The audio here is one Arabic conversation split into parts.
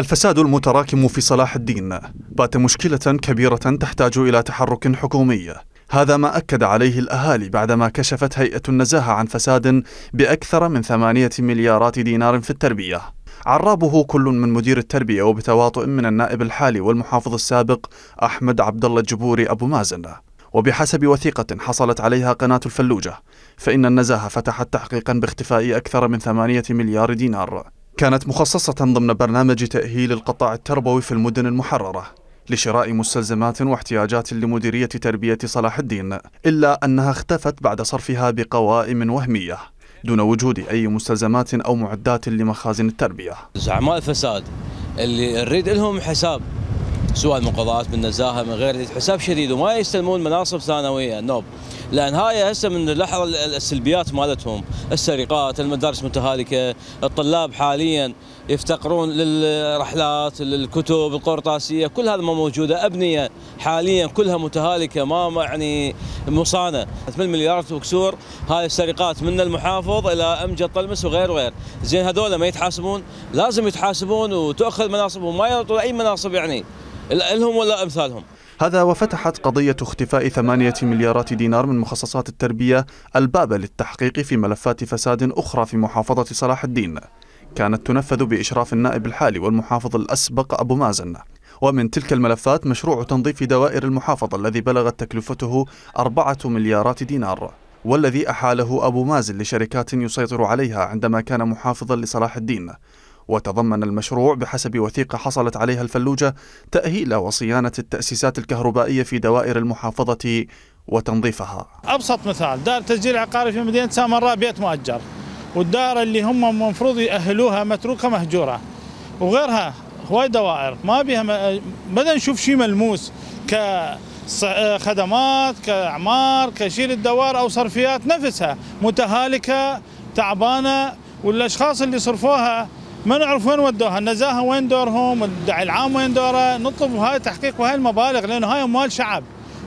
الفساد المتراكم في صلاح الدين بات مشكلة كبيرة تحتاج إلى تحرك حكومي هذا ما أكد عليه الأهالي بعدما كشفت هيئة النزاهة عن فساد بأكثر من ثمانية مليارات دينار في التربية عرابه كل من مدير التربية وبتواطؤ من النائب الحالي والمحافظ السابق أحمد عبد الله الجبوري أبو مازن وبحسب وثيقة حصلت عليها قناة الفلوجة فإن النزاهة فتحت تحقيقا باختفاء أكثر من ثمانية مليار دينار كانت مخصصة ضمن برنامج تأهيل القطاع التربوي في المدن المحررة لشراء مستلزمات واحتياجات لمديرية تربية صلاح الدين إلا أنها اختفت بعد صرفها بقوائم وهمية دون وجود أي مستلزمات أو معدات لمخازن التربية زعماء الفساد اللي نريد لهم حساب سواء المنقضات من نزاهه من غير حساب شديد وما يستلمون مناصب ثانويه نوب لان هاي هسه من لحظه السلبيات مالتهم السرقات المدارس متهالكه الطلاب حاليا يفتقرون للرحلات للكتب القرطاسيه كل هذا ما موجوده ابنيه حاليا كلها متهالكه ما يعني مصانه 8 مليار وكسور هاي السرقات من المحافظ الى امجد طلمس وغير وغير زين هذول ما يتحاسبون لازم يتحاسبون وتؤخذ مناصبهم ما يعطون اي مناصب يعني لهم ولا أمثالهم هذا وفتحت قضية اختفاء ثمانية مليارات دينار من مخصصات التربية الباب للتحقيق في ملفات فساد أخرى في محافظة صلاح الدين كانت تنفذ بإشراف النائب الحالي والمحافظ الأسبق أبو مازن ومن تلك الملفات مشروع تنظيف دوائر المحافظة الذي بلغت تكلفته أربعة مليارات دينار والذي أحاله أبو مازن لشركات يسيطر عليها عندما كان محافظا لصلاح الدين وتضمن المشروع بحسب وثيقة حصلت عليها الفلوجة تأهيل وصيانة التأسيسات الكهربائية في دوائر المحافظة وتنظيفها أبسط مثال دار تسجيل عقاري في مدينة سامراء بيت مؤجر والدائرة اللي هم المفروض يأهلوها متروكة مهجورة وغيرها هواي دوائر ما بها م... بدنا نشوف شيء ملموس ك خدمات كأعمار كشيل الدوار أو صرفيات نفسها متهالكة تعبانة والأشخاص اللي صرفوها ما نعرف وين ودوها النزاهه وين دورهم الدعي العام وين دوره نطلب هاي تحقيق وهاي المبالغ لانه هاي اموال شعب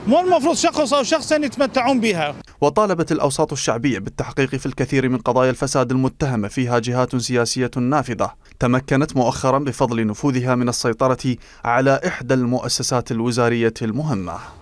مو المفروض شخص او شخصين يتمتعون بها وطالبت الأوساط الشعبية بالتحقيق في الكثير من قضايا الفساد المتهمة فيها جهات سياسية نافذة تمكنت مؤخرا بفضل نفوذها من السيطرة على إحدى المؤسسات الوزارية المهمة